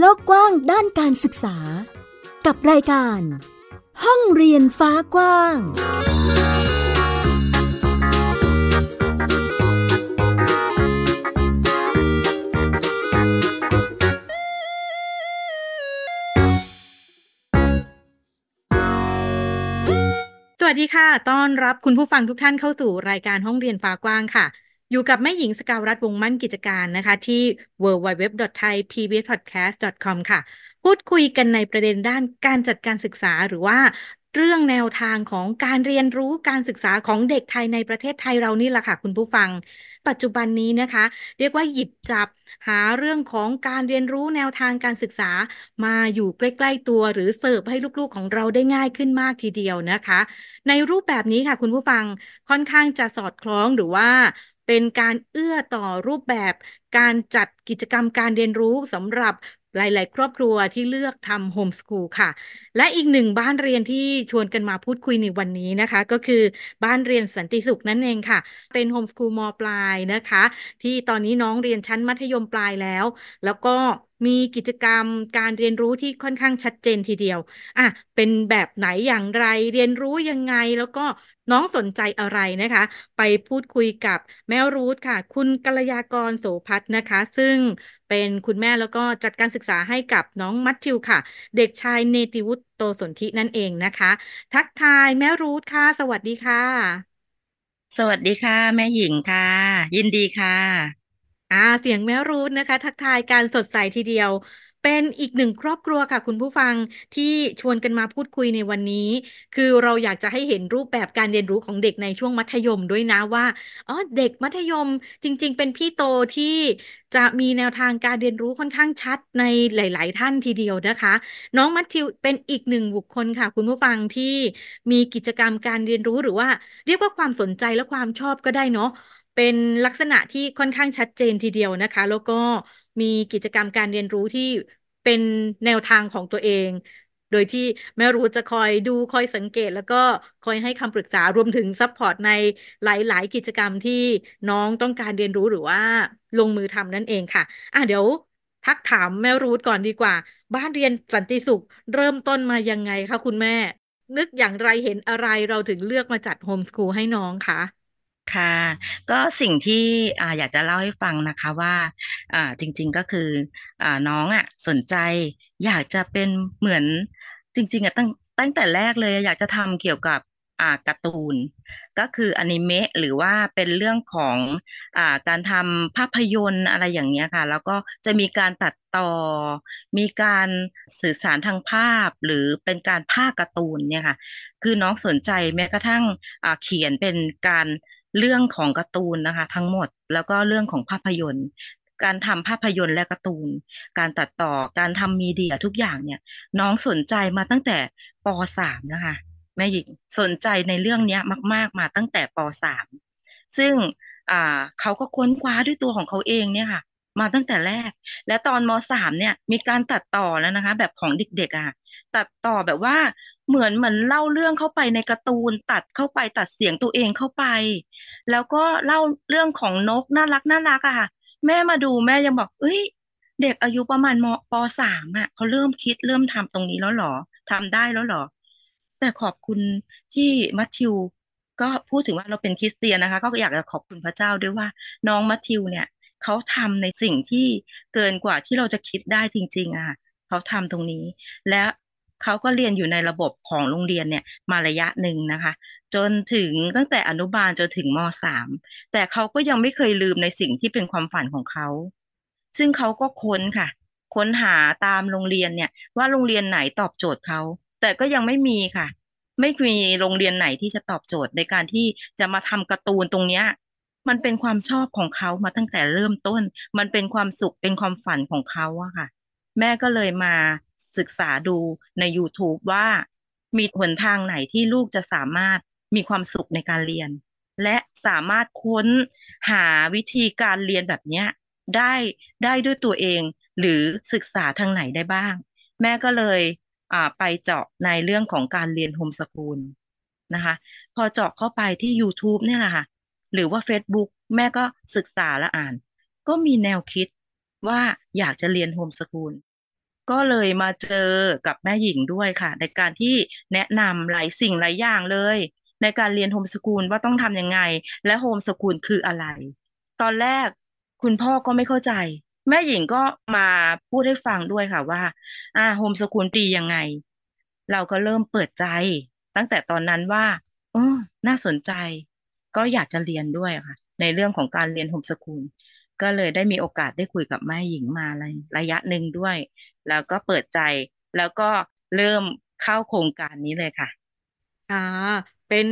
โลกกว้างด้านการศึกษา กับรายการ ห้องเรียนฟ้ากว้าง สวัสดีค่ะ ต้อนรับคุณผู้ฟังทุกท่านเข้าสู่รายการห้องเรียนฟ้ากว้างค่ะอยู่กับแม่หญิงสกาวรัฐวงมั่นกิจการนะคะที่ www.thaipbspodcast.com ค่ะ พูดคุยกันในประเด็นด้านการจัดการศึกษาหรือว่า เรื่องแนวทางของการเรียนรู้การศึกษาของเด็กไทยในประเทศไทยเรานี่แหละค่ะคุณผู้ฟัง ปัจจุบันนี้นะคะ เรียกว่าหยิบจับหาเรื่องของการเรียนรู้แนวทางการศึกษามาอยู่ใกล้ๆตัวหรือเสิร์ฟให้ลูกๆ ของเราได้ง่ายขึ้นมากทีเดียวนะคะ ในรูปแบบนี้ค่ะ คุณผู้ฟังค่อนข้างจะสอดคล้องหรือว่าเป็นการเอื้อต่อรูปแบบการจัดกิจกรรมการเรียนรู้สำหรับหลาย ๆ ครอบครัวที่เลือกทำโฮมสคูลค่ะ และอีกหนึ่งบ้านเรียนที่ชวนกันมาพูดคุยในวันนี้นะคะ ก็คือบ้านเรียนสันติสุขนั่นเองค่ะ เป็นโฮมสคูลมปลายนะคะ ที่ตอนนี้น้องเรียนชั้นมัธยมปลายแล้ว แล้วก็มีกิจกรรมการเรียนรู้ที่ค่อนข้างชัดเจนทีเดียวอ่ะเป็นแบบไหนอย่างไรเรียนรู้ยังไงแล้วก็น้องสนใจอะไรนะคะ ไปพูดคุยกับแม่รูทค่ะ คุณกัลยากรโสพัฒนะคะ ซึ่งเป็นคุณแม่แล้วก็จัดการศึกษาให้กับน้องมัตชิวค่ะ เด็กชายเนติวุฒิโตสนธินั่นเองนะคะ ทักทายแม่รูทค่ะ สวัสดีค่ะ สวัสดีค่ะแม่หญิงค่ะ ยินดีค่ะ อ่าเสียงแม่รูทนะคะ ทักทายการสดใสทีเดียวเป็นอีกหนึ่งครอบครัวค่ะ คุณผู้ฟังที่ชวนกันมาพูดคุยในวันนี้ คือเราอยากจะให้เห็นรูปแบบการเรียนรู้ของเด็กในช่วงมัธยมด้วยนะว่าอ๋อเด็กมัธยมจริง ๆ เป็นพี่โตที่จะมีแนวทางการเรียนรู้ค่อนข้างชัดในหลาย ๆท่านทีเดียวนะคะ น้องมัทธิวเป็นอีกหนึ่งบุคคลค่ะ คุณผู้ฟังที่มีกิจกรรมการเรียนรู้หรือว่า เรียกว่าความสนใจและความชอบก็ได้เนาะเป็นลักษณะที่ค่อนข้างชัดเจนทีเดียวนะคะ แล้วก็มีกิจกรรมการเรียนรู้ที่เป็นแนวทางของตัวเอง โดยที่แม่รู้จะคอยดูคอยสังเกต แล้วก็คอยให้คำปรึกษารวมถึงซัพพอร์ตในหลาย ๆ กิจกรรมที่น้องต้องการเรียนรู้หรือว่าลงมือทำนั่นเองค่ะ อ่ะเดี๋ยวทักถามแม่รูทก่อนดีกว่า บ้านเรียนสันติสุขเริ่มต้นมายังไงคะคุณแม่ นึกอย่างไรเห็นอะไรเราถึงเลือกมาจัดโฮมสคูลให้น้องคะค่ะ ก็สิ่งที่ออยากจะเล่าให้ฟังนะคะว่าจริงๆก็คืออน้องอ่ะสนใจอยากจะเป็นเหมือนจริงๆอ่ะตั้งตั้งแต่แรกเลยอยากจะทำเกี่ยวกับการ์ตูน ก็คืออนิเมะหรือว่าเป็นเรื่องของอการทำภาพยนตร์อะไรอย่างนี้ค่ะ แล้วก็จะมีการตัดต่อ มีการสื่อสารทางภาพ หรือเป็นการภาพการ์ตูนเนี่ยค่ะ คือน้องสนใจแม้กระทั่งเขียนเป็นการเรื่องของการ์ตูนนะคะ ทั้งหมดแล้วก็เรื่องของภาพยนตร์ การทำภาพยนตร์และการ์ตูน การตัดต่อการทำมีเดียทุกอย่างเนี่ย น้องสนใจมาตั้งแต่ป .3 นะคะแม่หญิงสนใจในเรื่องนี้มาก ๆ มาตั้งแต่ป .3 ซึ่งเขาก็ค้นคว้าด้วยตัวของเขาเองเนี่ยค่ะมาตั้งแต่แรก และตอนม .3 เนี่ยมีการตัดต่อแล้วนะคะแบบของเด็กๆอ่ะ ตัดต่อแบบว่าเหมือนเหมือนเล่าเรื่องเข้าไปในการ์ตูนตัดเข้าไปตัดเสียงตัวเองเข้าไป แล้วก็เล่าเรื่องของนกน่ารัก น่ารักอะค่ะแม่มาดูแม่ยังบอกเอ้ย เด็กอายุประมาณมปสามอะเขาเริ่มคิดเริ่มทำตรงนี้ แล้วหรอทำได้แล้วหรอแต่ขอบคุณที่มัทธิว ก็พูดถึงว่าเราเป็นคริสเตียนนะคะก็อยากจะขอบคุณพระเจ้าด้วยว่า น้องมัทธิวเนี่ยเขาทำในสิ่งที่เกินกว่าที่เราจะคิดได้จริง ๆอะเขาทำตรงนี้และเขาก็เรียนอยู่ในระบบของโรงเรียนเนี่ยมาระยะหนึ่งนะคะ จนถึงตั้งแต่อนุบาลจนถึงมสาแต่เขาก็ยังไม่เคยลืมในสิ่งที่เป็นความฝันของเขา ซึ่งเขาก็ค้นค่ะ ค้นหาตามโรงเรียนเนี่ย ว่าโรงเรียนไหนตอบโจทย์เขา แต่ก็ยังไม่มีค่ะ ไม่มีโรงเรียนไหนที่จะตอบโจทย์ในการที่จะมาทำการ์ตูนตรงเนี้ยมันเป็นความชอบของเขามาตั้งแต่เริ่มต้นมันเป็นความสุขเป็นความฝันของเขาอะค่ะ แม่ก็เลยมาศึกษาดูใน YouTube ว่ามีหนทางไหนที่ลูกจะสามารถมีความสุขในการเรียน และสามารถค้นหาวิธีการเรียนแบบนี้ได้ได้ด้วยตัวเองหรือศึกษาทางไหนได้บ้าง แม่ก็เลยไปเจาะในเรื่องของการเรียนโฮมสกูลนะคะพอเจาะเข้าไปที่ YouTube เนี่ยแหละค่ะหรือว่า Facebook แม่ก็ศึกษาและอ่าน ก็มีแนวคิดว่าอยากจะเรียนโฮมสกูลก็เลยมาเจอกับแม่หญิงด้วยค่ะ ในการที่แนะนำหลายสิ่งหลายอย่างเลย ในการเรียนโฮมสกูลว่าต้องทำยังไง และโฮมสกูลคืออะไร ตอนแรกคุณพ่อก็ไม่เข้าใจ แม่หญิงก็มาพูดให้ฟังด้วยค่ะว่า อ่า โฮมสกูลดียังไง เราก็เริ่มเปิดใจ ตั้งแต่ตอนนั้นว่าอ๋อน่าสนใจ ก็อยากจะเรียนด้วยค่ะในเรื่องของการเรียนโฮมสกูลก็เลยได้มีโอกาสได้คุยกับแม่หญิงมาระยะหนึ่งด้วยแล้วก็เปิดใจแล้วก็เริ่มเข้าโครงการนี้เลยค่ะ อ่า เป็น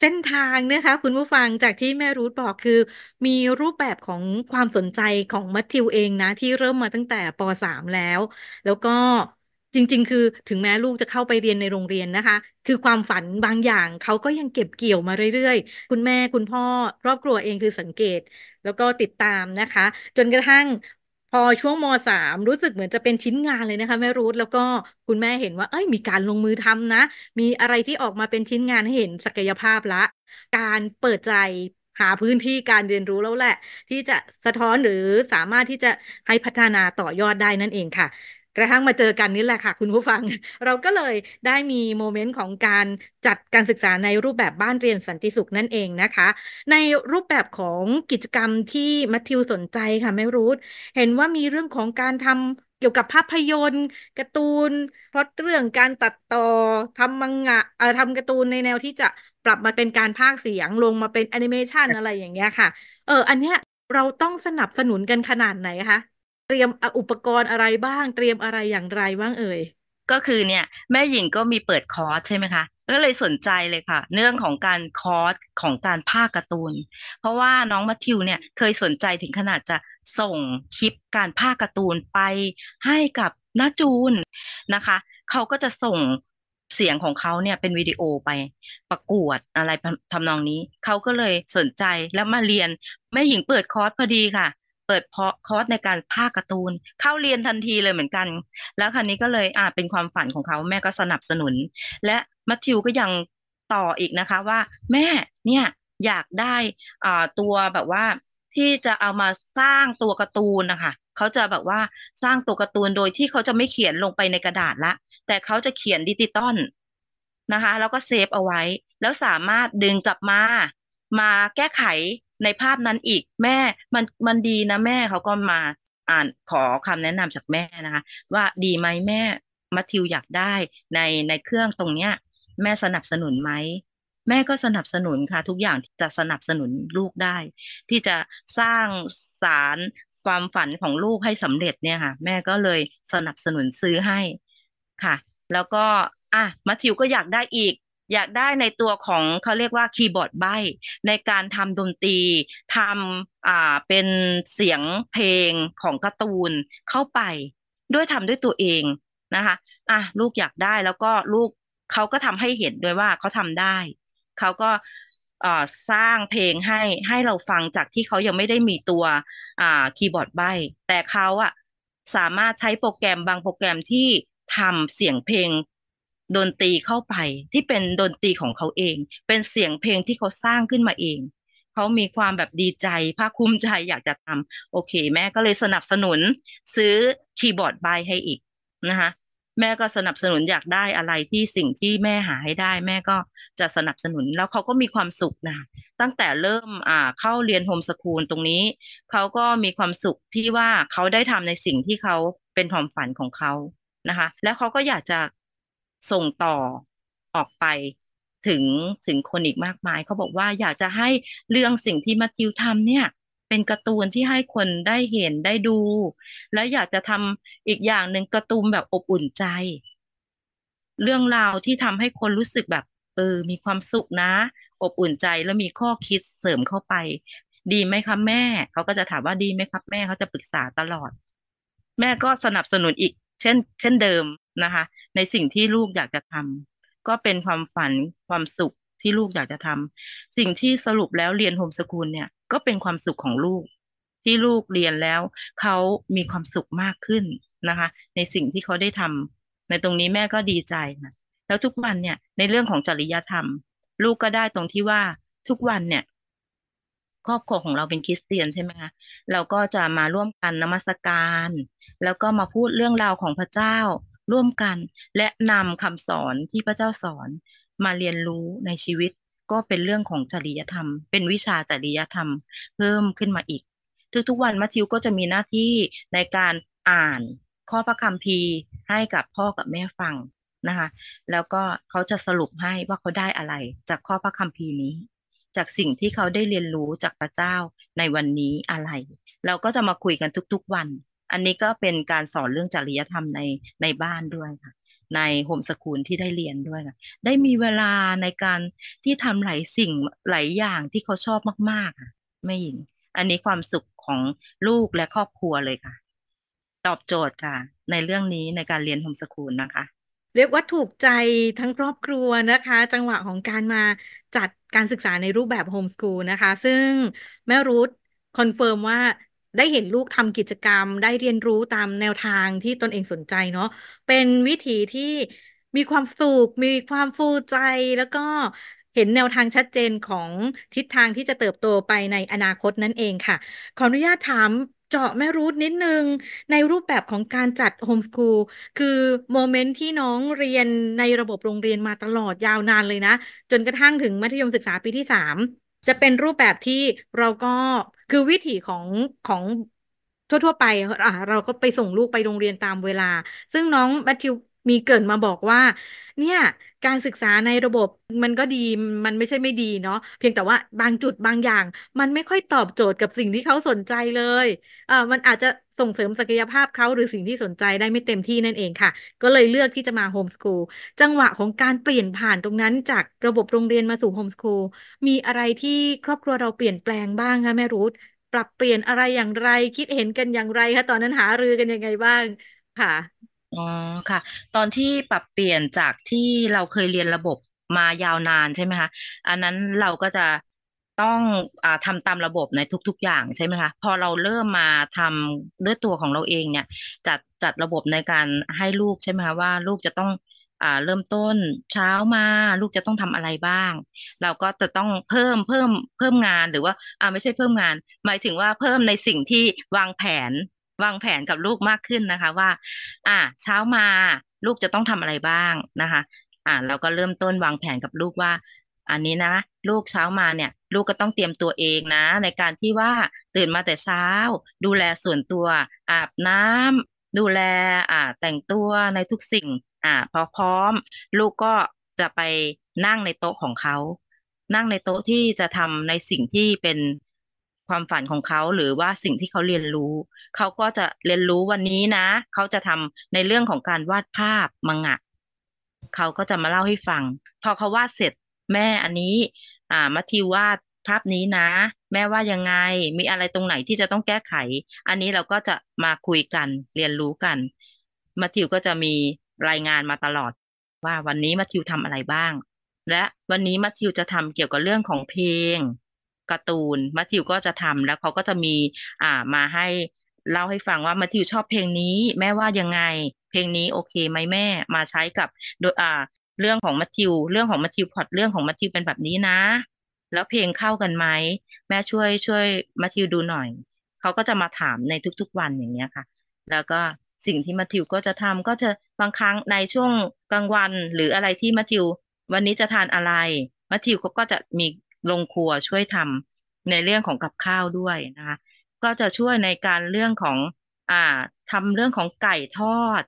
เส้นทางนะคะ คุณผู้ฟังจากที่แม่รูทบอกคือ มีรูปแบบของความสนใจของมัทธิวเองนะ ที่เริ่มมาตั้งแต่ป .3 แล้ว แล้วก็จริงๆ คือถึงแม้ลูกจะเข้าไปเรียนในโรงเรียนนะคะ คือความฝันบางอย่างเขาก็ยังเก็บเกี่ยวมาเรื่อยๆ คุณแม่คุณพ่อครอบครัวเองคือสังเกต แล้วก็ติดตามนะคะ จนกระทั่งพอช่วงมสามรู้สึกเหมือนจะเป็นชิ้นงานเลยนะคะแม่รูทแล้วก็คุณแม่เห็นว่า เอ้ยมีการลงมือทำนะ มีอะไรที่ออกมาเป็นชิ้นงานให้เห็นศักยภาพละ การเปิดใจหาพื้นที่การเรียนรู้แล้วแหละ ที่จะสะท้อนหรือสามารถที่จะให้พัฒนาต่อยอดได้นั่นเองค่ะกระทั่งมาเจอกันนี่แหละค่ะคุณผู้ฟัง เราก็เลยได้มีโมเมนต์ของการจัดการศึกษาในรูปแบบบ้านเรียนสันติสุขนั่นเองนะคะในรูปแบบของกิจกรรมที่มัทธิวสนใจค่ะแม่รูทเห็นว่ามีเรื่องของการทำเกี่ยวกับภาพยนตร์การ์ตูนเพราะเรื่องการตัดต่อทำมังงะเอ่อทำการ์ตูนในแนวที่จะปรับมาเป็นการภาคเสียงลงมาเป็นแอนิเมชันอะไรอย่างเงี้ยค่ะเอออันเนี้ยเราต้องสนับสนุนกันขนาดไหนคะเตรียมอุปกรณ์อะไรบ้าง เตรียมอะไรอย่างไรบ้างเอ่ย ก็คือเนี่ยแม่หญิงก็มีเปิดคอร์สใช่ไหมคะ ก็เลยสนใจเลยค่ะ เรื่องของการคอร์สของการภาคการ์ตูน เพราะว่าน้องมัทธิวเนี่ยเคยสนใจถึงขนาดจะส่งคลิปการภาคการ์ตูนไปให้กับน้าจูนนะคะ เขาก็จะส่งเสียงของเขาเนี่ยเป็นวิดีโอไปประกวดอะไรทำนองนี้ เขาก็เลยสนใจแล้วมาเรียนแม่หญิงเปิดคอร์สพอดีค่ะเปิดพอคอร์สในการภาคการ์ตูนเข้าเรียนทันทีเลยเหมือนกัน แล้วครั้นี้ก็เลยอ่าเป็นความฝันของเขาแม่ก็สนับสนุน และมัทธิวก็ยังต่ออีกนะคะว่า แม่เนี่ยอยากได้อ่าตัวแบบว่า ที่จะเอามาสร้างตัวการ์ตูนนะคะ เขาจะแบบว่าสร้างตัวการ์ตูนโดยที่เขาจะไม่เขียนลงไปในกระดาษละแต่เขาจะเขียนดิจิตอลนะคะ แล้วก็เซฟเอาไว้ แล้วสามารถดึงกลับมามาแก้ไขในภาพนั้นอีกแม่มันมันดีนะแม่เขาก็มาอ่านขอคำแนะนำจากแม่นะคะ ว่าดีไหมแม่มาทิวอยากได้ในในเครื่องตรงเนี้ย แม่สนับสนุนไหม แม่ก็สนับสนุนค่ะ ทุกอย่างจะสนับสนุนลูกได้ ที่จะสร้างสารความฝันของลูกให้สำเร็จเนี่ยค่ะ แม่ก็เลยสนับสนุนซื้อให้ค่ะ แล้วก็อ่ะมาทิวก็อยากได้อีกอยากได้ในตัวของเขาเรียกว่าคีย์บอร์ดใบในการทำดนตรีทำอ่าเป็นเสียงเพลงของการ์ตูนเข้าไปด้วยทำด้วยตัวเองนะคะอ่ะลูกอยากได้แล้วก็ลูกเขาก็ทำให้เห็นด้วยว่าเขาทำได้เขาก็สร้างเพลงให้ให้เราฟังจากที่เขายังไม่ได้มีตัวคีย์บอร์ดใบแต่เขาอะสามารถใช้โปรแกรมบางโปรแกรมที่ทำเสียงเพลงดนตรีเข้าไปที่เป็นดนตรีของเขาเอง เป็นเสียงเพลงที่เขาสร้างขึ้นมาเอง เขามีความแบบดีใจ ภาคภูมิใจอยากจะทำโอเค แม่ก็เลยสนับสนุนซื้อคีย์บอร์ดบายให้อีกนะคะแม่ก็สนับสนุนอยากได้อะไรที่สิ่งที่แม่หาให้ได้ แม่ก็จะสนับสนุนแล้วเขาก็มีความสุขนะตั้งแต่เริ่มอ่าเข้าเรียนโฮมสคูลตรงนี้ เขาก็มีความสุขที่ว่าเขาได้ทำในสิ่งที่เขาเป็นความฝันของเขานะคะ แล้วเขาก็อยากจะส่งต่อออกไปถึงถึงคนอีกมากมาย เขาบอกว่าอยากจะให้เรื่องสิ่งที่มาทิวทำเนี่ยเป็นการ์ตูนที่ให้คนได้เห็นได้ดู และอยากจะทำอีกอย่างหนึ่งการ์ตูนแบบอบอุ่นใจ เรื่องราวที่ทำให้คนรู้สึกแบบเออมีความสุขนะ อบอุ่นใจแล้วมีข้อคิดเสริมเข้าไป ดีไหมครับแม่ เขาก็จะถามว่าดีไหมครับแม่ เขาจะปรึกษาตลอด แม่ก็สนับสนุนอีกเช่นเช่นเดิมนะคะ ในสิ่งที่ลูกอยากจะทำ ก็เป็นความฝันความสุขที่ลูกอยากจะทำสิ่งที่สรุปแล้วเรียนโฮมสกูลเนี่ย ก็เป็นความสุขของลูก ที่ลูกเรียนแล้วเขามีความสุขมากขึ้นนะคะ ในสิ่งที่เขาได้ทำ ในตรงนี้แม่ก็ดีใจนะแล้วทุกวันเนี่ย ในเรื่องของจริยธรรม ลูกก็ได้ตรงที่ว่าทุกวันเนี่ยครอบครัวของเราเป็นคริสเตียนใช่ไหมคะเราก็จะมาร่วมกันนมัสการแล้วก็มาพูดเรื่องราวของพระเจ้าร่วมกัน และนำคำสอนที่พระเจ้าสอน มาเรียนรู้ในชีวิต ก็เป็นเรื่องของจริยธรรม เป็นวิชาจริยธรรมเพิ่มขึ้นมาอีก ทุกๆวันมัทธิวก็จะมีหน้าที่ในการอ่านข้อพระคัมภีร์ให้กับพ่อกับแม่ฟังนะคะแล้วก็เขาจะสรุปให้ว่าเขาได้อะไรจากข้อพระคัมภีร์นี้ จากสิ่งที่เขาได้เรียนรู้จากพระเจ้าในวันนี้อะไร เราก็จะมาคุยกันทุกๆวันอันนี้ก็เป็นการสอนเรื่องจริยธรรมในในบ้านด้วยค่ะ ในโฮมสกูลที่ได้เรียนด้วยค่ะได้มีเวลาในการที่ทำหลายสิ่งหลายอย่างที่เขาชอบมากๆค่ะไม่หญิง อันนี้ความสุขของลูกและครอบครัวเลยค่ะ ตอบโจทย์ค่ะ ในเรื่องนี้ในการเรียนโฮมสกูลนะคะเรียกว่าถูกใจทั้งครอบครัวนะคะ จังหวะของการมาจัดการศึกษาในรูปแบบโฮมสกูลนะคะ ซึ่งแม่รุธคอนเฟิร์มว่าได้เห็นลูกทำกิจกรรม ได้เรียนรู้ตามแนวทางที่ตนเองสนใจเนาะเป็นวิธีที่มีความสุขมีความฟูใจ แล้วก็เห็นแนวทางชัดเจนของทิศทางที่จะเติบโตไปในอนาคตนั่นเองค่ะ ขออนุญาตถามเจาะแม่รูทนิดนึงในรูปแบบของการจัดโฮมสคูลคือโมเมนต์ที่น้องเรียนในระบบโรงเรียนมาตลอดยาวนานเลยนะ จนกระทั่งถึงมัธยมศึกษาปีที่สามจะเป็นรูปแบบที่เราก็คือวิถี ของของ ทั่ว ๆ ไปอ่ะเราก็ไปส่งลูกไปโรงเรียนตามเวลา ซึ่งน้องแมทธิวมีเกิดมาบอกว่า เนี่ยการศึกษาในระบบมันก็ดีมันไม่ใช่ไม่ดีเนาะเพียงแต่ว่าบางจุดบางอย่างมันไม่ค่อยตอบโจทย์กับสิ่งที่ เขาสนใจเลยเออมันอาจจะส่งเสริมศักยภาพเขาหรือสิ่งที่สนใจได้ไม่เต็มที่นั่นเองค่ะ ก็เลยเลือกที่จะมาโฮมสคูลจังหวะของการเปลี่ยนผ่านตรงนั้นจากระบบโรงเรียนมาสู่โฮมสคูลมีอะไรที่ครอบครัวเราเปลี่ยนแปลงบ้างคะแม่รูทปรับเปลี่ยนอะไรอย่างไรคิดเห็นกันอย่างไรคะตอนนั้นหารือกันยังไงบ้าง ค่ะอ๋อค่ะ ตอนที่ปรับเปลี่ยนจากที่เราเคยเรียนระบบมายาวนานใช่ไหมคะ อันนั้นเราก็จะต้องอทำตามระบบในทุกๆอย่างใช่ไหมคะ พอเราเริ่มมาทำด้วยตัวของเราเองเนี่ยจัดจัดระบบในการให้ลูกใช่ไหมคะว่าลูกจะต้องเริ่มต้นเช้ามา ลูกจะต้องทำอะไรบ้าง เราก็จะต้องเพิ่มเพิ่มเพิ่มงานหรือว่าอ่าไม่ใช่เพิ่มงาน หมายถึงว่าเพิ่มในสิ่งที่วางแผนวางแผนกับลูกมากขึ้นนะคะว่าอ่าเช้ามา ลูกจะต้องทำอะไรบ้างนะคะอ่าเราก็เริ่มต้นวางแผนกับลูกว่าอันนี้นะ ลูกเช้ามาเนี่ย ลูกก็ต้องเตรียมตัวเองนะ ในการที่ว่าตื่นมาแต่เช้า ดูแลส่วนตัวอาบน้ำ ดูแลอ่า แต่งตัวในทุกสิ่ง อ่าพอพร้อม ลูกก็จะไปนั่งในโต๊ะของเขา นั่งในโต๊ะที่จะทำในสิ่งที่เป็นความฝันของเขาหรือว่าสิ่งที่เขาเรียนรู้เขาก็จะเรียนรู้วันนี้นะเขาจะทำในเรื่องของการวาดภาพมังงะเขาก็จะมาเล่าให้ฟัง พอเขาวาดเสร็จแม่อันนี้ อ่ามัทธิวาดภาพนี้นะ แม่ว่ายังไง มีอะไรตรงไหนที่จะต้องแก้ไข อันนี้เราก็จะมาคุยกันเรียนรู้กันมัทธิวก็จะมีรายงานมาตลอด ว่าวันนี้มัทธิวทำอะไรบ้าง และวันนี้มัทธิวจะทำเกี่ยวกับเรื่องของเพลงการ์ตูนมัทธิวก็จะทำ แล้วเขาก็จะมี อ่า มาให้เล่าให้ฟังว่ามัทธิวชอบเพลงนี้ แม่ว่ายังไง เพลงนี้ โอเคไหมแม่ มาใช้กับ โดยอ่าเรื่องของมัทธิว เรื่องของมัทธิวพอดเรื่องของมัทธิวเป็นแบบนี้นะ แล้วเพลงเข้ากันไหมแม่ช่วยช่วยมัทธิวดูหน่อย เขาก็จะมาถามในทุกๆวันอย่างเงี้ยค่ะ แล้วก็สิ่งที่มัทธิวก็จะทำก็จะบางครั้งในช่วงกลางวันหรืออะไรที่มัทธิววันนี้จะทานอะไรมัทธิวเขาก็จะมีลงครัวช่วยทำในเรื่องของกับข้าวด้วยนะคะ ก็จะช่วยในการเรื่องของอ่าทำเรื่องของไก่ทอด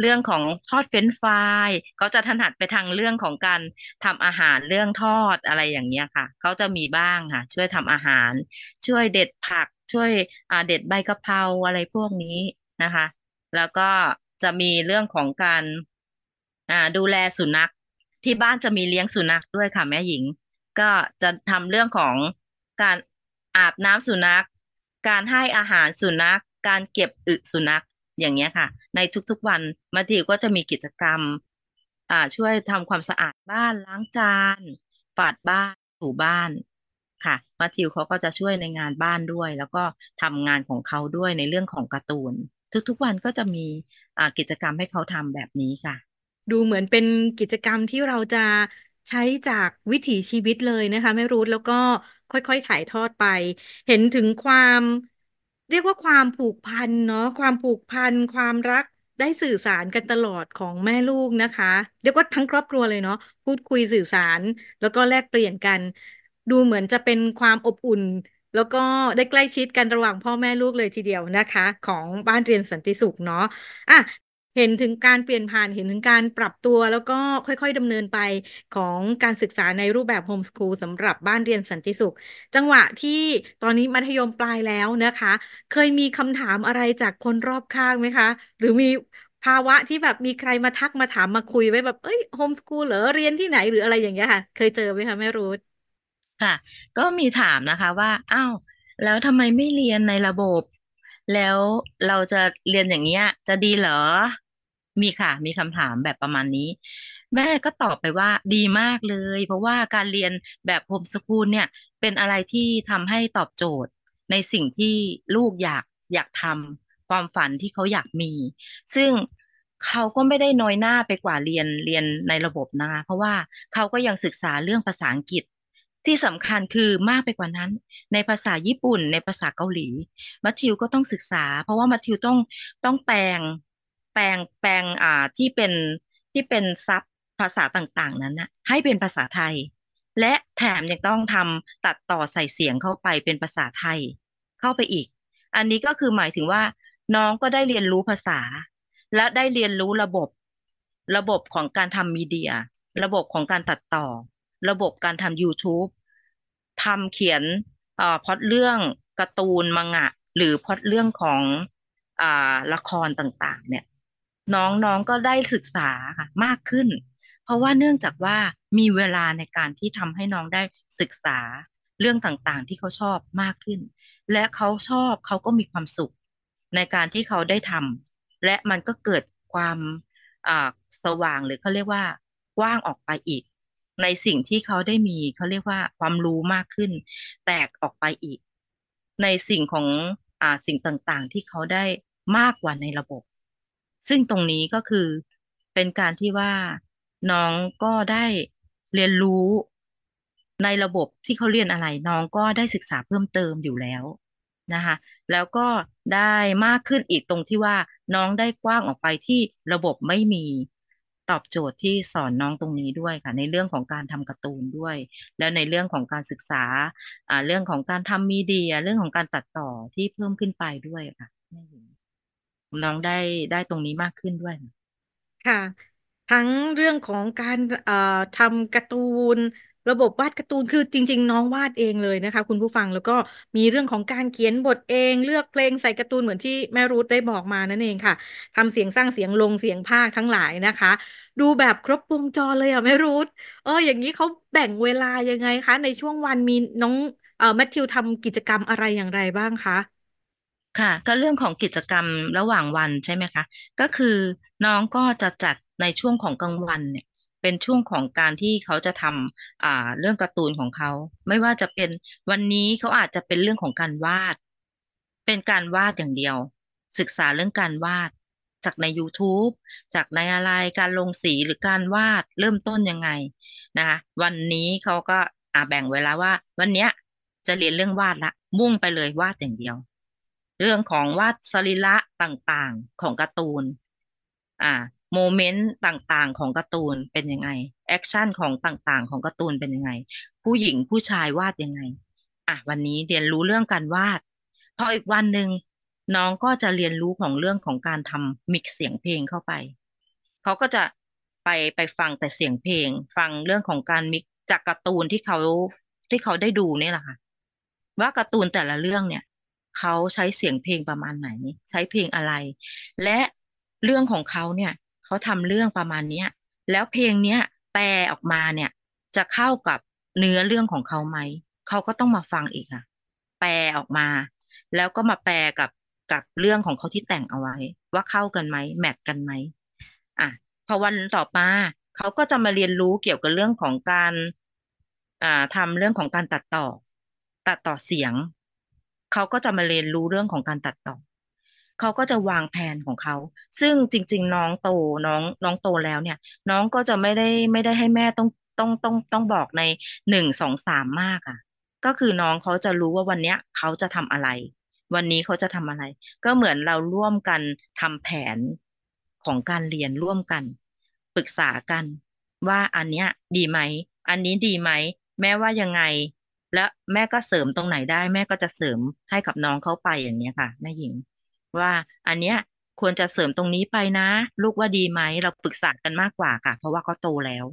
เรื่องของทอดเฟรนฟรายเขาจะถนัดไปทางเรื่องของการทำอาหารเรื่องทอดอะไรอย่างเนี้ยค่ะ เขาจะมีบ้างค่ะ ช่วยทำอาหาร ช่วยเด็ดผักช่วยเด็ดใบกะเพราอะไรพวกนี้นะคะ แล้วก็จะมีเรื่องของการดูแลสุนัขที่บ้านจะมีเลี้ยงสุนัขด้วยค่ะแม่หญิง ก็จะทำเรื่องของการอาบน้ำสุนัข การให้อาหารสุนัขการเก็บอึสุนัขอย่างเงี้ยค่ะ ในทุกๆวันมาทีก็จะมีกิจกรรมอ่าช่วยทำความสะอาดบ้าน ล้างจานฝาดบ้านถูบ้านค่ะมาทิวเขาก็จะช่วยในงานบ้านด้วย แล้วก็ทำงานของเขาด้วยในเรื่องของการ์ตูน ทุกๆวันก็จะมีากิจกรรมให้เขาทำแบบนี้ค่ะ ดูเหมือนเป็นกิจกรรมที่เราจะใช้จากวิถีชีวิตเลยนะคะแม่รู้แล้วก็ค่อยๆถ่ายทอดไป เห็นถึงความเรียกว่าความผูกพันเนาะความผูกพันความรักได้สื่อสารกันตลอดของแม่ลูกนะคะเรียกว่าทั้งครอบครัวเลยเนาะพูดคุยสื่อสารแล้วก็แลกเปลี่ยนกัน ดูเหมือนจะเป็นความอบอุ่น แล้วก็ได้ใกล้ชิดกันระหว่างพ่อแม่ลูกเลยทีเดียวนะคะ ของบ้านเรียนสันติสุขเนาะอ่ะเห็นถึงการเปลี่ยนผ่านเห็นถึงการปรับตัว แล้วก็ค่อย ๆดำเนินไปของการศึกษาในรูปแบบโฮมสคูลสำหรับบ้านเรียนสันติสุข จังหวะที่ตอนนี้มัธยมปลายแล้วนะคะ เคยมีคำถามอะไรจากคนรอบข้างไหมคะ หรือมีภาวะที่แบบมีใครมาทักมาถามมาคุยไว้แบบ เอ้ยโฮมสคูลเหรอเรียนที่ไหนหรืออะไรอย่างเงี้ยค่ะ เคยเจอไหมคะแม่รูทค่ะก็มีถามนะคะว่าอ้าวแล้วทำไมไม่เรียนในระบบแล้วเราจะเรียนอย่างเงี้ยจะดีเหรอ มีค่ะ มีคำถามแบบประมาณนี้ แม่ก็ตอบไปว่า ดีมากเลย เพราะว่าการเรียนแบบโฮมสกูลเนี่ยเป็นอะไรที่ทำให้ตอบโจทย์ในสิ่งที่ลูกอยากอยากทำความฝันที่เขาอยากมี ซึ่งเขาก็ไม่ได้น้อยหน้าไปกว่าเรียนเรียนในระบบนะคะเพราะว่าเขาก็ยังศึกษาเรื่องภาษาอังกฤษที่สำคัญคือมากไปกว่านั้น ในภาษาญี่ปุ่นในภาษาเกาหลีมัทธิวก็ต้องศึกษาเพราะว่ามัทธิวต้องต้องแปลงแปลงแปลงอ่าที่เป็นที่เป็นซับภาษาต่างๆ นั้นนะให้เป็นภาษาไทย และแถมยังต้องทำตัดต่อใส่เสียงเข้าไปเป็นภาษาไทยเข้าไปอีก อันนี้ก็คือหมายถึงว่า น้องก็ได้เรียนรู้ภาษา และได้เรียนรู้ระบบระบบของการทำมีเดีย ระบบของการตัดต่อระบบการทำ YouTube ทำเขียนอพอดเรื่องการ์ตูนมังงะ หรือพอดเรื่องของอละครต่างๆ เนี่ยน้องๆก็ได้ศึกษาค่ะมากขึ้น เพราะว่าเนื่องจากว่ามีเวลาในการที่ทำให้น้องได้ศึกษาเรื่องต่างๆ ที่เขาชอบมากขึ้น และเขาชอบเขาก็มีความสุขในการที่เขาได้ทำและมันก็เกิดความสว่างหรือเขาเรียกว่ากว้างออกไปอีกในสิ่งที่เขาได้มีเขาเรียกว่าความรู้มากขึ้น แตกออกไปอีก ในสิ่งของอ่าสิ่งต่างๆที่เขาได้มากกว่าในระบบ ซึ่งตรงนี้ก็คือเป็นการที่ว่าน้องก็ได้เรียนรู้ในระบบที่เขาเรียนอะไร น้องก็ได้ศึกษาเพิ่มเติมอยู่แล้วนะคะแล้วก็ได้มากขึ้นอีกตรงที่ว่าน้องได้กว้างออกไปที่ระบบไม่มีตอบโจทย์ที่สอนน้องตรงนี้ด้วยค่ะ ในเรื่องของการทำการ์ตูนด้วย แล้วในเรื่องของการศึกษา อ่าเรื่องของการทำมีเดีย เรื่องของการตัดต่อที่เพิ่มขึ้นไปด้วยค่ะน้องได้ได้ตรงนี้มากขึ้นด้วย ค่ะทั้งเรื่องของการเอ่อทำการ์ตูนระบบวาดการ์ตูนคือจริงๆน้องวาดเองเลยนะคะ คุณผู้ฟังแล้วก็มีเรื่องของการเขียนบทเอง เลือกเพลงใส่การ์ตูนเหมือนที่แม่รูทได้บอกมานั่นเองค่ะ ทำเสียงสร้างเสียงลงเสียงภาคทั้งหลายนะคะ ดูแบบครบวงจรเลยอ่ะแม่รูทเอออย่างนี้เขาแบ่งเวลายังไงคะ ในช่วงวันมีน้องเอ่อแมทธิวทำกิจกรรมอะไรอย่างไรบ้างคะค่ะ ก็เรื่องของกิจกรรมระหว่างวันใช่ไหมคะก็คือน้องก็จะจัดในช่วงของกลางวันเนี่ยเป็นช่วงของการที่เขาจะทำอ่าเรื่องการ์ตูนของเขา ไม่ว่าจะเป็นวันนี้เขาอาจจะเป็นเรื่องของการวาด เป็นการวาดอย่างเดียว ศึกษาเรื่องการวาด จากใน YouTube จากในอะไร การลงสีหรือการวาด เริ่มต้นยังไง นะคะวันนี้เขาก็อาแบ่งเวลาว่า วันเนี้ยจะเรียนเรื่องวาดละมุ่งไปเลยวาดอย่างเดียว เรื่องของวาดสรีระต่างๆของการ์ตูน อ่าโมเมนต์ต่างๆของการ์ตูนเป็นยังไง แอคชั่นของต่างๆของการ์ตูนเป็นยังไง ผู้หญิงผู้ชายวาดยังไงอ่ะ วันนี้เรียนรู้เรื่องการวาดพออีกวันหนึ่งน้องก็จะเรียนรู้ของเรื่องของการทำมิกเสียงเพลงเข้าไป เขาก็จะไปไปฟังแต่เสียงเพลง ฟังเรื่องของการมิกจากการ์ตูนที่เขาที่เขาได้ดูนี่แหละค่ะว่าการ์ตูนแต่ละเรื่องเนี่ยเขาใช้เสียงเพลงประมาณไหนใช้เพลงอะไร และเรื่องของเขาเนี่ยเขาทำเรื่องประมาณเนี้ย แล้วเพลงเนี้ย แปลออกมาเนี่ย จะเข้ากับเนื้อเรื่องของเขาไหม เขาก็ต้องมาฟังอีกค่ะ แปลออกมา แล้วก็มาแปลกับกับเรื่องของเขาที่แต่งเอาไว้ ว่าเข้ากันไหม แมทกันไหมอ่ะ พอวันต่อมา เขาก็จะมาเรียนรู้เกี่ยวกับเรื่องของการ อ่าทำเรื่องของการตัดต่อ ตัดต่อเสียง เขาก็จะมาเรียนรู้เรื่องของการตัดต่อเขาก็จะวางแผนของเขา ซึ่งจริงๆ น้องโตน้องน้องโตแล้วเนี่ย น้องก็จะไม่ได้ไม่ได้ให้แม่ต้องต้องต้องต้องบอกในหนึ่งสองสามมากอะ่ะ ก็คือน้องเขาจะรู้ว่าวันเนี้ยเขาจะทำอะไร วันนี้เขาจะทำอะไร ก็เหมือนเราร่วมกันทำแผนของการเรียนร่วมกัน ปรึกษากัน ว่าอันเนี้ยดีไหม อันนี้ดีไหม แม่ว่ายังไง และแม่ก็เสริมตรงไหนได้ แม่ก็จะเสริมให้กับน้องเข้าไปอย่างเนี้ยค่ะแม่หญิงว่าอันเนี้ยควรจะเสริมตรงนี้ไปนะ ลูกว่าดีไหมเราปรึกษากันมากกว่าค่ะ เพราะว่าเขาโตแล้ว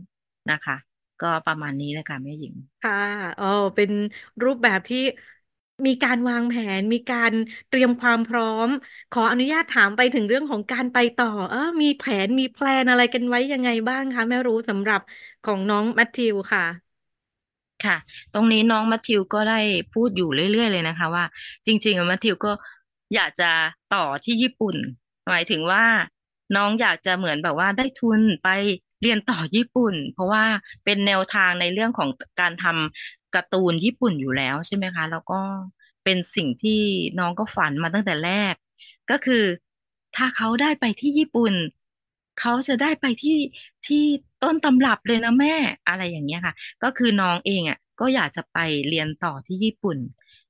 นะคะ ก็ประมาณนี้เลยค่ะแม่หญิง ค่ะอ๋อเป็นรูปแบบที่มีการวางแผน มีการเตรียมความพร้อม ขออนุญาตถามไปถึงเรื่องของการไปต่อ เออมีแผนมีแพลนอะไรกันไว้ยังไงบ้างคะแม่รู้สำหรับของน้องมัทธิวค่ะ ค่ะ ตรงนี้น้องมัทธิวก็ได้พูดอยู่เรื่อยๆเลยนะคะ ว่า จริงๆมัทธิวก็อยากจะต่อที่ญี่ปุ่น หมายถึงว่าน้องอยากจะเหมือนแบบว่าได้ทุนไปเรียนต่อญี่ปุ่น เพราะว่าเป็นแนวทางในเรื่องของการทำการ์ตูนญี่ปุ่นอยู่แล้วใช่ไหมคะ แล้วก็เป็นสิ่งที่น้องก็ฝันมาตั้งแต่แรก ก็คือถ้าเขาได้ไปที่ญี่ปุ่น เขาจะได้ไปที่ที่ต้นตำรับเลยนะแม่อะไรอย่างเงี้ยค่ะ ก็คือน้องเองอ่ะก็อยากจะไปเรียนต่อที่ญี่ปุ่น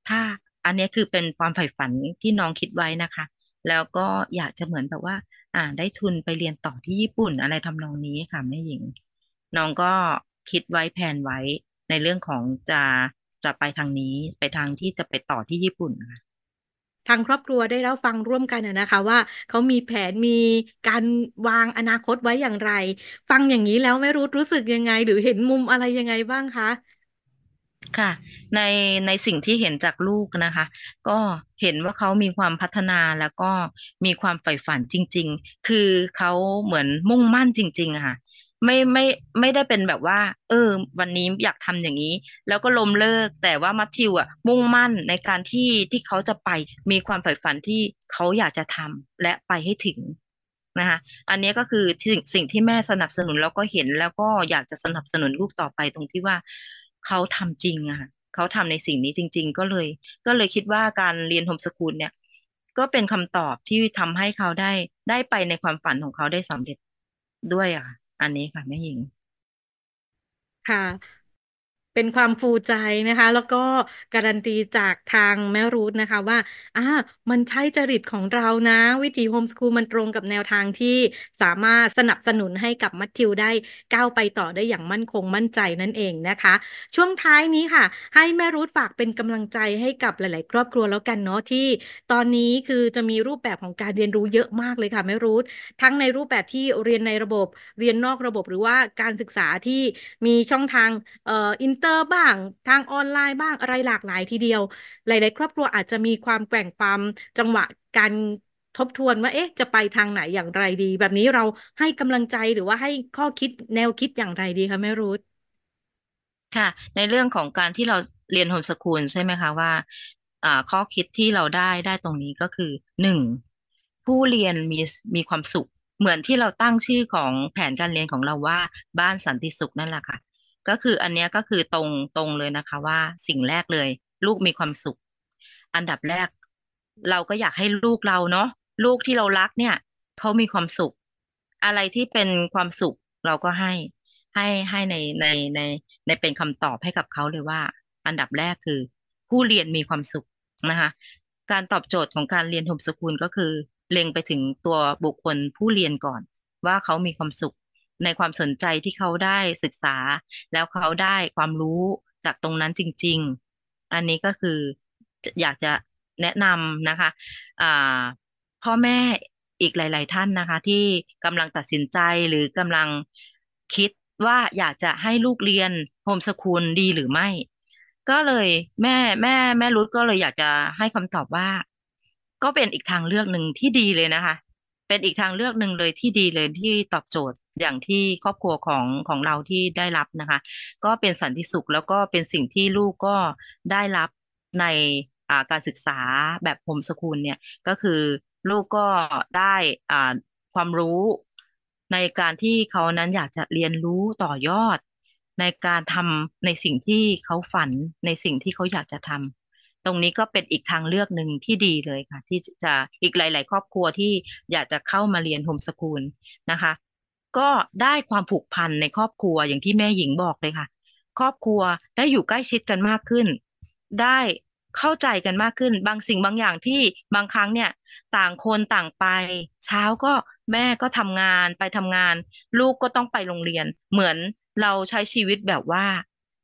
ถ้าอันนี้คือเป็นความใฝ่ฝันที่น้องคิดไว้นะคะ แล้วก็อยากจะเหมือนแบบว่า อ่าได้ทุนไปเรียนต่อที่ญี่ปุ่น อะไรทำนองนี้ค่ะแม่หญิงน้องก็คิดไว้แผนไว้ ในเรื่องของจะจะไปทางนี้ไปทางที่จะไปต่อที่ญี่ปุ่นค่ะทางครอบครัวได้เล่าฟังร่วมกันนะคะ ว่าเขามีแผนมีการวางอนาคตไว้อย่างไร ฟังอย่างนี้แล้วไม่รู้รู้สึกยังไง หรือเห็นมุมอะไรยังไงบ้างคะค่ะในในสิ่งที่เห็นจากลูกนะคะ ก็เห็นว่าเขามีความพัฒนาแล้วก็มีความใฝ่ฝันจริง ๆ คือเขาเหมือนมุ่งมั่นจริงๆค่ะ ไม่ไม่ไม่ได้เป็นแบบว่า เออวันนี้อยากทำอย่างนี้ แล้วก็ลมเลิก แต่ว่ามัทธิวอ่ะมุ่งมั่นในการที่ที่เขาจะไปมีความใฝ่ฝันที่เขาอยากจะทำและไปให้ถึง นะคะ อันนี้ก็คือสิ่งสิ่งที่แม่สนับสนุนแล้วก็เห็นแล้วก็อยากจะสนับสนุนลูกต่อไปตรงที่ว่าเขาทำจริงอะ่ะ เขาทำในสิ่งนี้จริง ๆ ก็เลย ก็เลยคิดว่าการเรียนโฮมสกูลเนี่ย ก็เป็นคำตอบที่ทำให้เขาได้ได้ไปในความฝันของเขาได้สำเร็จด้วย อ่ะ อันนี้ค่ะแม่หญิง ค่ะเป็นความฟูใจนะคะ แล้วก็การันตีจากทางแม่รูทนะคะว่าอ่ามันใช่จริตของเรานะ วิธีโฮมสคูลมันตรงกับแนวทางที่สามารถสนับสนุนให้กับมัธยิว ได้ก้าวไปต่อได้อย่างมั่นคงมั่นใจนั่นเองนะคะ ช่วงท้ายนี้ค่ะ ให้แม่รูทฝากเป็นกำลังใจให้กับหลายๆ ครอบครัวแล้วกันเนาะที่ ตอนนี้คือจะมีรูปแบบของการเรียนรู้เยอะมากเลยค่ะ แม่รูททั้งในรูปแบบที่เรียนในระบบเรียนนอกระบบ หรือว่าการศึกษาที่มีช่องทางเอ่ออินเตอร์บ้างทางออนไลน์บ้างอะไรหลากหลายทีเดียว หลาย ๆ ครอบครัวอาจจะมีความแกว่งความจังหวะการทบทวนว่าเอ๊ะจะไปทางไหนอย่างไรดี แบบนี้เราให้กำลังใจหรือว่าให้ข้อคิดแนวคิดอย่างไรดีคะแม่รูทค่ะ ในเรื่องของการที่เราเรียนโฮมสกูลใช่ไหมคะว่า ข้อคิดที่เราได้ได้ตรงนี้ก็คือหนึ่งผู้เรียนมีมีความสุข เหมือนที่เราตั้งชื่อของแผนการเรียนของเราว่า บ้านสันติสุขนั่นแหละค่ะก็คืออันนี้ก็คือตรงตรงเลยนะคะว่า สิ่งแรกเลย ลูกมีความสุข อันดับแรก เราก็อยากให้ลูกเราเนาะลูกที่เรารักเนี่ยเขามีความสุข อะไรที่เป็นความสุขเราก็ให้ให้ให้ในในในในเป็นคำตอบให้กับเขาเลยว่า อันดับแรกคือ ผู้เรียนมีความสุขนะคะ การตอบโจทย์ของการเรียนโฮมสกูลก็คือเล็งไปถึงตัวบุคคลผู้เรียนก่อนว่าเขามีความสุขในความสนใจที่เขาได้ศึกษา แล้วเขาได้ความรู้จากตรงนั้นจริงๆ อันนี้ก็คืออยากจะแนะนำนะคะพ่อแม่อีกหลาย ๆ ท่านนะคะ ที่กำลังตัดสินใจหรือกำลังคิดว่าอยากจะให้ลูกเรียนโฮมสคูลดีหรือไม่ ก็เลยแม่แม่แม่รุดก็เลยอยากจะให้คำตอบว่าก็เป็นอีกทางเลือกหนึ่งที่ดีเลยนะคะเป็นอีกทางเลือกหนึ่งเลยที่ดีเลยที่ตอบโจทย์อย่างที่ครอบครัวของของเราที่ได้รับนะคะ ก็เป็นสันติสุขแล้วก็เป็นสิ่งที่ลูกก็ได้รับในการศึกษาแบบโฮมสกูลเนี่ยก็คือลูกก็ได้ความรู้ในการที่เขานั้นอยากจะเรียนรู้ต่อยอด ในการทำในสิ่งที่เขาฝันในสิ่งที่เขาอยากจะทำตรงนี้ก็เป็นอีกทางเลือกหนึ่งที่ดีเลยค่ะ ที่จะอีกหลาย ๆ ครอบครัวที่อยากจะเข้ามาเรียนโฮมสกูลนะคะ ก็ได้ความผูกพันในครอบครัวอย่างที่แม่หญิงบอกเลยค่ะ ครอบครัวได้อยู่ใกล้ชิดกันมากขึ้น ได้เข้าใจกันมากขึ้น บางสิ่งบางอย่างที่บางครั้งเนี่ยต่างคนต่างไป เช้าก็แม่ก็ทำงานไปทำงาน ลูกก็ต้องไปโรงเรียน เหมือนเราใช้ชีวิตแบบว่า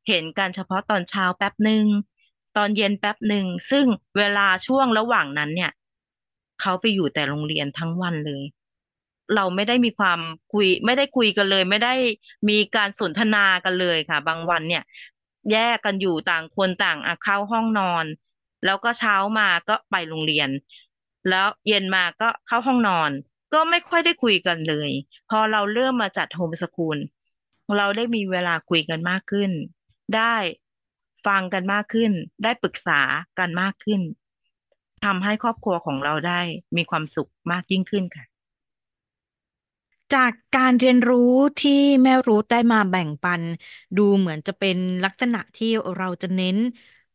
เห็นกันเฉพาะตอนเช้าแป๊บหนึ่งตอนเย็นแป๊บหนึ่งซึ่งเวลาช่วงระหว่างนั้นเนี่ยเขาไปอยู่แต่โรงเรียนทั้งวันเลย เราไม่ได้มีความคุยไม่ได้คุยกันเลย ไม่ได้มีการสนทนากันเลยค่ะ บางวันเนี่ย แยกกันอยู่ต่างคนต่างเข้าห้องนอน แล้วก็เช้ามาก็ไปโรงเรียน แล้วเย็นมาก็เข้าห้องนอน ก็ไม่ค่อยได้คุยกันเลย พอเราเริ่มมาจัดโฮมสกูลเราได้มีเวลาคุยกันมากขึ้น ได้ฟังกันมากขึ้น ได้ปรึกษากันมากขึ้น ทำให้ครอบครัวของเราได้มีความสุขมากยิ่งขึ้นค่ะ จากการเรียนรู้ที่แม่รู้ได้มาแบ่งปัน ดูเหมือนจะเป็นลักษณะที่เราจะเน้น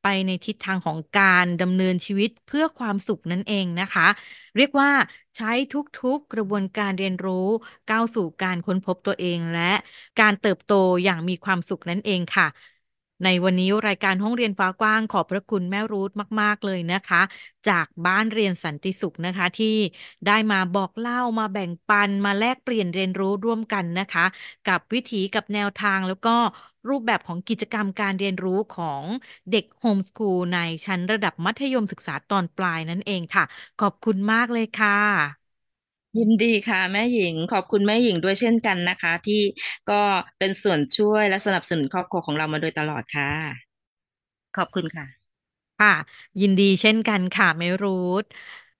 ไปในทิศทางของการดำเนินชีวิตเพื่อความสุขนั่นเองนะคะ เรียกว่าใช้ทุกๆกระบวนการเรียนรู้ก้าวสู่การค้นพบตัวเอง และการเติบโตอย่างมีความสุขนั่นเองค่ะในวันนี้รายการห้องเรียนฟ้ากว้าง ขอบพระคุณแม่รูทมาก ๆ เลยนะคะ จากบ้านเรียนสันติสุขนะคะ ที่ได้มาบอกเล่ามาแบ่งปันมาแลกเปลี่ยนเรียนรู้ร่วมกันนะคะ กับวิถีกับแนวทางแล้วก็รูปแบบของกิจกรรมการเรียนรู้ของเด็กโฮมสคูลในชั้นระดับมัธยมศึกษาตอนปลายนั่นเองค่ะ ขอบคุณมากเลยค่ะยินดีค่ะแม่หญิงขอบคุณแม่หญิงด้วยเช่นกันนะคะ ที่ก็เป็นส่วนช่วยและสนับสนุนครอบครัวของเรามาโดยตลอด ค่ะ ขอบคุณค่ะค่ะยินดีเช่นกันค่ะแม่รูท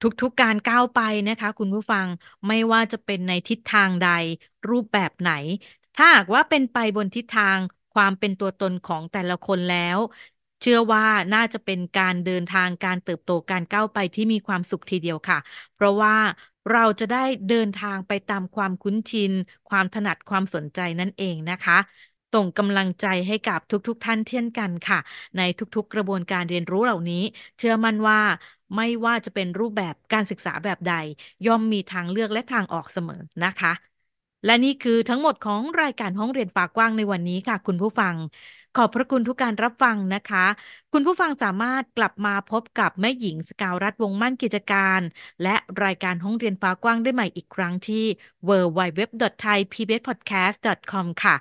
ทุกๆกการก้าวไปนะคะ คุณผู้ฟังไม่ว่าจะเป็นในทิศทางใดรูปแบบไหน ถ้าหากว่าเป็นไปบนทิศทางความเป็นตัวตนของแต่ละคนแล้ว เชื่อว่าน่าจะเป็นการเดินทางการเติบโตการก้าวไปที่มีความสุขทีเดียวค่ะ เพราะว่าเราจะได้เดินทางไปตามความคุ้นชิน ความถนัดความสนใจนั่นเองนะคะส่งกำลังใจให้กับทุก ๆทท่านเที่ยนกันค่ะ ในทุกๆกระบวนการเรียนรู้เหล่านี้ เชื่อมั่นว่าไม่ว่าจะเป็นรูปแบบการศึกษาแบบใด ย่อมมีทางเลือกและทางออกเสมอนะคะ และนี่คือทั้งหมดของรายการห้องเรียนปากกว้างในวันนี้ค่ะ คุณผู้ฟังขอบพระคุณทุกการรับฟังนะคะ คุณผู้ฟังสามารถกลับมาพบกับ แม่หญิงสกาวรัฐวงมั่นกิจการ และรายการห้องเรียนฟ้ากว้างได้ใหม่อีกครั้งที่ www.thaipbspodcast.com ค่ะ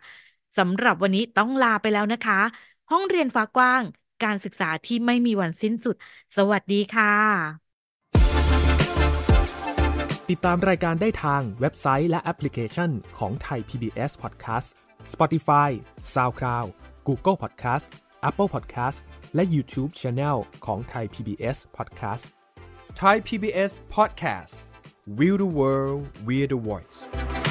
สำหรับวันนี้ต้องลาไปแล้วนะคะ ห้องเรียนฟ้ากว้าง การศึกษาที่ไม่มีวันสิ้นสุด สวัสดีค่ะ ติดตามรายการได้ทางเว็บไซต์และแอปพลิเคชันของไทย PBS Podcast Spotify SoundCloud Google Podcast Apple Podcast และ YouTube Channel Thai PBS Podcast Thai PBS Podcast We the World We the Voice